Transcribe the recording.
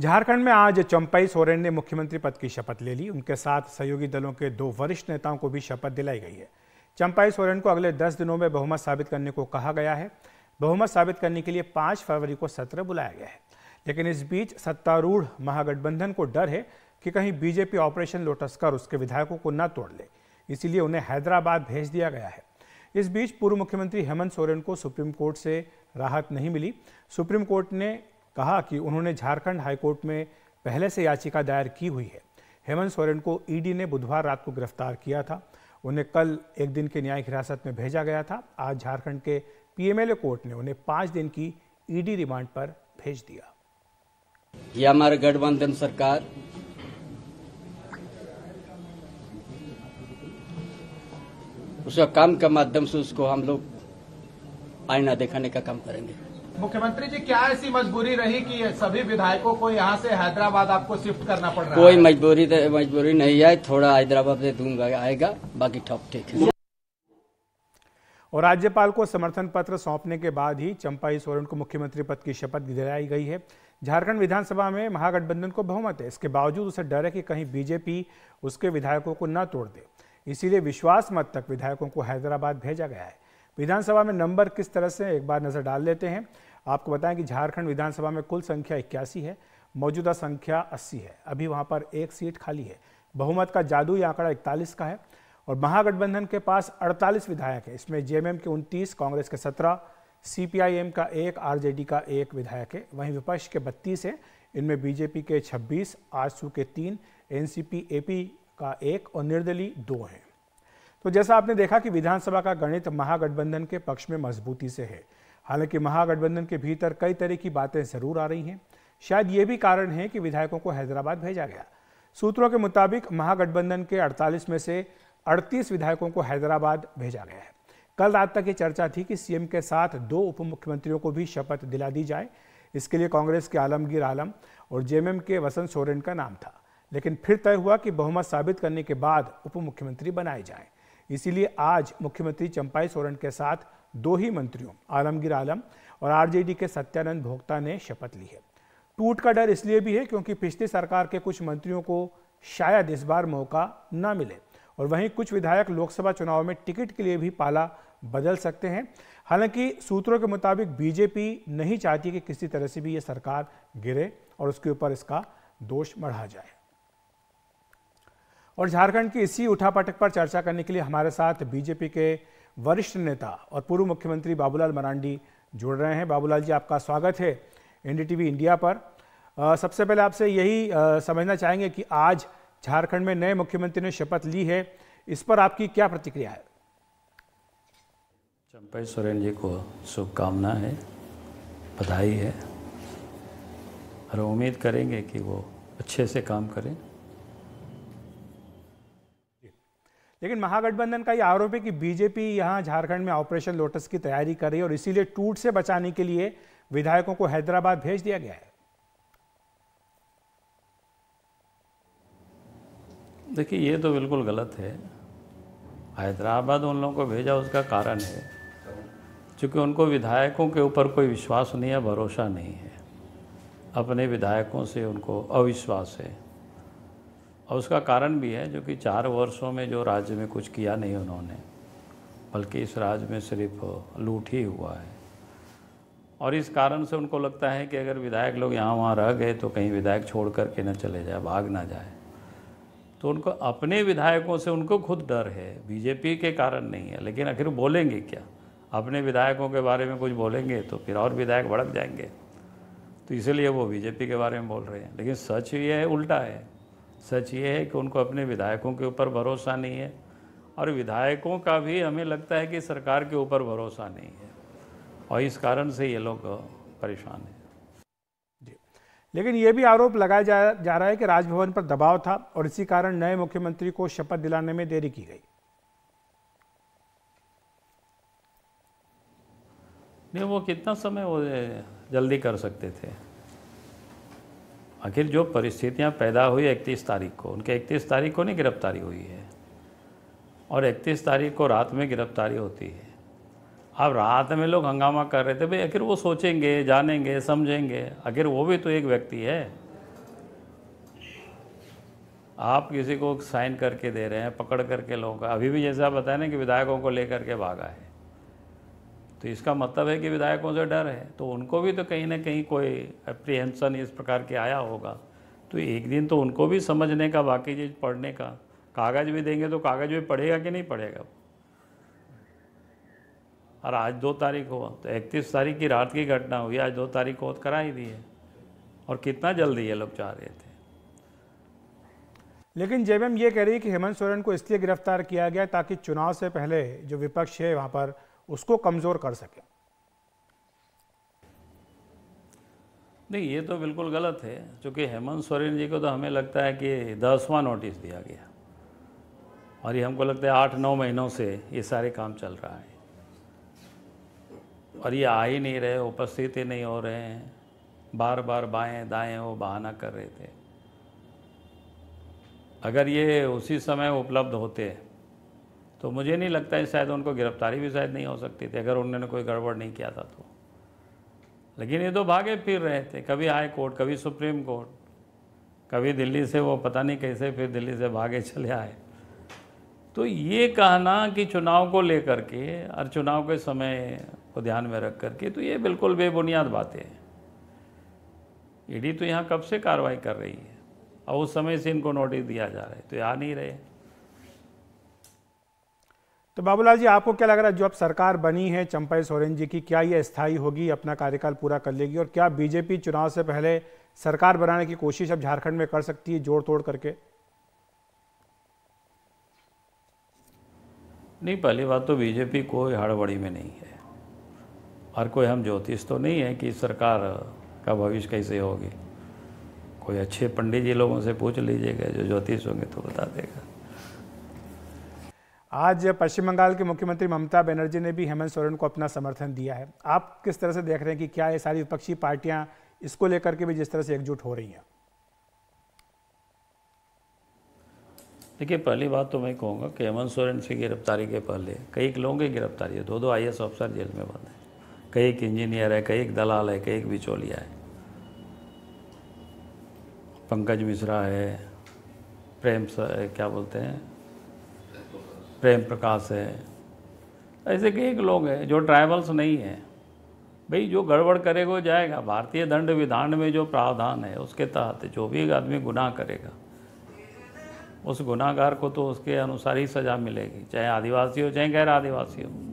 झारखंड में आज चंपई सोरेन ने मुख्यमंत्री पद की शपथ ले ली उनके साथ सहयोगी दलों के दो वरिष्ठ नेताओं को भी शपथ दिलाई गई है चंपाई सोरेन को अगले दस दिनों में बहुमत साबित करने को कहा गया है बहुमत साबित करने के लिए पांच फरवरी को सत्र बुलाया गया है लेकिन इस बीच सत्तारूढ़ महागठबंधन को डर है कि कहीं बीजेपी ऑपरेशन लोटस कर उसके विधायकों को न तोड़ ले इसीलिए उन्हें हैदराबाद भेज दिया गया है इस बीच पूर्व मुख्यमंत्री हेमंत सोरेन को सुप्रीम कोर्ट से राहत नहीं मिली सुप्रीम कोर्ट ने कहा कि उन्होंने झारखंड हाईकोर्ट में पहले से याचिका दायर की हुई है हेमंत सोरेन को ईडी ने बुधवार रात को गिरफ्तार किया था उन्हें कल एक दिन के न्यायिक हिरासत में भेजा गया था आज झारखंड के पीएमएलए कोर्ट ने उन्हें पांच दिन की ईडी रिमांड पर भेज दिया यह हमारे गठबंधन सरकार उसका काम के माध्यम से उसको हम लोग आईना दिखाने का काम करेंगे मुख्यमंत्री जी क्या ऐसी मजबूरी रही कि सभी विधायकों को यहाँ से हैदराबाद आपको शिफ्ट करना पड़ रहा कोई है कोई मजबूरी तो, मजबूरी नहीं है थोड़ा हैदराबाद से दूंगा आएगा बाकी ठप ठीक है और राज्यपाल को समर्थन पत्र सौंपने के बाद ही चंपाई सोरेन को मुख्यमंत्री पद की शपथ दिलाई गई है झारखंड विधानसभा में महागठबंधन को बहुमत है इसके बावजूद उसे डर है कि कहीं बीजेपी उसके विधायकों को न तोड़ दे इसीलिए विश्वास मत तक विधायकों को हैदराबाद भेजा गया है विधानसभा में नंबर किस तरह से एक बार नजर डाल लेते हैं आपको बताएं कि झारखंड विधानसभा में कुल संख्या इक्यासी है मौजूदा संख्या अस्सी है अभी वहाँ पर एक सीट खाली है बहुमत का जादुई आंकड़ा इकतालीस का है और महागठबंधन के पास 48 विधायक है इसमें जेएमएम के 29, कांग्रेस के 17, सीपीआईएम का एक आरजेडी का एक विधायक है वहीं विपक्ष के 32 हैं इनमें बीजेपी के 26, आजसू के तीन एनसीपी एपी का एक और निर्दलीय दो हैं तो जैसा आपने देखा कि विधानसभा का गणित महागठबंधन के पक्ष में मजबूती से है हालांकि महागठबंधन के भीतर कई तरह की बातें जरूर आ रही हैं शायद ये भी कारण है कि विधायकों को हैदराबाद भेजा गया सूत्रों के मुताबिक महागठबंधन के 48 में से 38 विधायकों को हैदराबाद भेजा गया है कल रात तक ये चर्चा थी कि सीएम के साथ दो उप मुख्यमंत्रियों को भी शपथ दिला दी जाए इसके लिए कांग्रेस के आलमगीर आलम और जेएमएम के वसंत सोरेन का नाम था लेकिन फिर तय हुआ कि बहुमत साबित करने के बाद उप मुख्यमंत्री बनाए जाए इसीलिए आज मुख्यमंत्री चंपाई सोरेन के साथ दो ही मंत्रियों आलमगीर आलम और आरजेडी के सत्यानंद भोक्ता ने शपथ ली है टूट का डर इसलिए भी है क्योंकि पिछली सरकार के कुछ मंत्रियों को शायद इस बार मौका न मिले और वहीं कुछ विधायक लोकसभा चुनाव में टिकट के लिए भी पाला बदल सकते हैं हालांकि सूत्रों के मुताबिक बीजेपी नहीं चाहती कि किसी तरह से भी यह सरकार गिरे और उसके ऊपर इसका दोष बढ़ा जाए और झारखंड की इसी उठापटक पर चर्चा करने के लिए हमारे साथ बीजेपी के वरिष्ठ नेता और पूर्व मुख्यमंत्री बाबूलाल मरांडी जुड़ रहे हैं बाबूलाल जी आपका स्वागत है एनडीटीवी इंडिया पर सबसे पहले आपसे यही समझना चाहेंगे कि आज झारखंड में नए मुख्यमंत्री ने शपथ ली है इस पर आपकी क्या प्रतिक्रिया है चंपा सोरेन जी को शुभकामना है बधाई है और उम्मीद करेंगे कि वो अच्छे से काम करें लेकिन महागठबंधन का ये आरोप है कि बीजेपी यहाँ झारखंड में ऑपरेशन लोटस की तैयारी कर रही है और इसीलिए टूट से बचाने के लिए विधायकों को हैदराबाद भेज दिया गया है देखिए ये तो बिल्कुल गलत है हैदराबाद उन लोगों को भेजा उसका कारण है क्योंकि उनको विधायकों के ऊपर कोई विश्वास नहीं है भरोसा नहीं है अपने विधायकों से उनको अविश्वास है और उसका कारण भी है जो कि चार वर्षों में जो राज्य में कुछ किया नहीं उन्होंने बल्कि इस राज्य में सिर्फ लूट ही हुआ है और इस कारण से उनको लगता है कि अगर विधायक लोग यहाँ वहाँ रह गए तो कहीं विधायक छोड़ कर के न चले जाए भाग ना जाए तो उनको अपने विधायकों से उनको खुद डर है बीजेपी के कारण नहीं है लेकिन आखिर बोलेंगे क्या अपने विधायकों के बारे में कुछ बोलेंगे तो फिर और विधायक भड़क जाएंगे तो इसलिए वो बीजेपी के बारे में बोल रहे हैं लेकिन सच ये है उल्टा है सच ये है कि उनको अपने विधायकों के ऊपर भरोसा नहीं है और विधायकों का भी हमें लगता है कि सरकार के ऊपर भरोसा नहीं है और इस कारण से ये लोग परेशान हैं लेकिन ये भी आरोप लगाया जा, जा रहा है कि राजभवन पर दबाव था और इसी कारण नए मुख्यमंत्री को शपथ दिलाने में देरी की गई नहीं वो कितना समय वो जल्दी कर सकते थे आखिर जो परिस्थितियां पैदा हुई इकतीस तारीख को उनके इकतीस तारीख को नहीं गिरफ्तारी हुई है और इकतीस तारीख को रात में गिरफ्तारी होती है अब रात में लोग हंगामा कर रहे थे भाई आखिर वो सोचेंगे जानेंगे समझेंगे आखिर वो भी तो एक व्यक्ति है आप किसी को साइन करके दे रहे हैं पकड़ करके लोगों का अभी भी जैसे आप बताए ना कि विधायकों को लेकर के भागा है तो इसका मतलब है कि विधायकों से डर है तो उनको भी तो कहीं ना कहीं कोई अप्रीहेंसन इस प्रकार के आया होगा तो एक दिन तो उनको भी समझने का बाकी चीज़ पढ़ने का कागज़ भी देंगे तो कागज़ भी पढ़ेगा कि नहीं पढ़ेगा और आज दो तारीख हुआ तो इकतीस तारीख की रात की घटना हुई आज दो तारीख को तो करा ही दी है और कितना जल्दी ये लोग चाह रहे थे लेकिन जेबीएम ये कह रही है कि हेमंत सोरेन को इसलिए गिरफ्तार किया गया ताकि चुनाव से पहले जो विपक्ष है वहाँ पर उसको कमज़ोर कर सके नहीं ये तो बिल्कुल गलत है क्योंकि हेमंत सोरेन जी को तो हमें लगता है कि दसवां नोटिस दिया गया और ये हमको लगता है आठ नौ महीनों से ये सारे काम चल रहा है और ये आ ही नहीं रहे उपस्थित ही नहीं हो रहे हैं बार बार बाएं दाएं वो बहाना कर रहे थे अगर ये उसी समय उपलब्ध होते तो मुझे नहीं लगता है शायद उनको गिरफ्तारी भी शायद नहीं हो सकती थी अगर उन्होंने कोई गड़बड़ नहीं किया था तो लेकिन ये तो भागे फिर रहे थे कभी हाई कोर्ट कभी सुप्रीम कोर्ट कभी दिल्ली से वो पता नहीं कैसे फिर दिल्ली से भागे चले आए तो ये कहना कि चुनाव को लेकर के और चुनाव के समय को ध्यान में रख करके तो ये बिल्कुल बेबुनियाद बातें हैं ईडी तो यहाँ कब से कार्रवाई कर रही है और उस समय से इनको नोटिस दिया जा रहा है तो आ नहीं रहे तो बाबूलाल जी आपको क्या लग रहा है जो अब सरकार बनी है चंपाई सोरेन जी की क्या ये स्थायी होगी अपना कार्यकाल पूरा कर लेगी और क्या बीजेपी चुनाव से पहले सरकार बनाने की कोशिश अब झारखंड में कर सकती है जोड़ तोड़ करके नहीं पहली बात तो बीजेपी कोई हड़बड़ी में नहीं है और कोई हम ज्योतिष तो नहीं है कि सरकार का भविष्य कैसे होगी कोई अच्छे पंडित जी लोगों से पूछ लीजिएगा जो ज्योतिष होंगे तो बता देगा आज पश्चिम बंगाल के मुख्यमंत्री ममता बनर्जी ने भी हेमंत सोरेन को अपना समर्थन दिया है आप किस तरह से देख रहे हैं कि क्या ये सारी विपक्षी पार्टियां इसको लेकर के भी जिस तरह से एकजुट हो रही हैं देखिए पहली बात तो मैं कहूँगा कि हेमंत सोरेन की गिरफ्तारी के पहले कई लोगों की गिरफ्तारी है दो दो आई अफसर जेल में बंद है कई एक इंजीनियर है कई एक दलाल है कई एक बिचौलिया है पंकज मिश्रा है प्रेम क्या बोलते हैं प्रेम प्रकाश है ऐसे कई लोग हैं जो ट्राइबल्स नहीं हैं भाई जो गड़बड़ करेगा वो जाएगा भारतीय दंड विधान में जो प्रावधान है उसके तहत जो भी एक आदमी गुनाह करेगा उस गुनाहगार को तो उसके अनुसार ही सज़ा मिलेगी चाहे आदिवासी हो चाहे गैर आदिवासी हो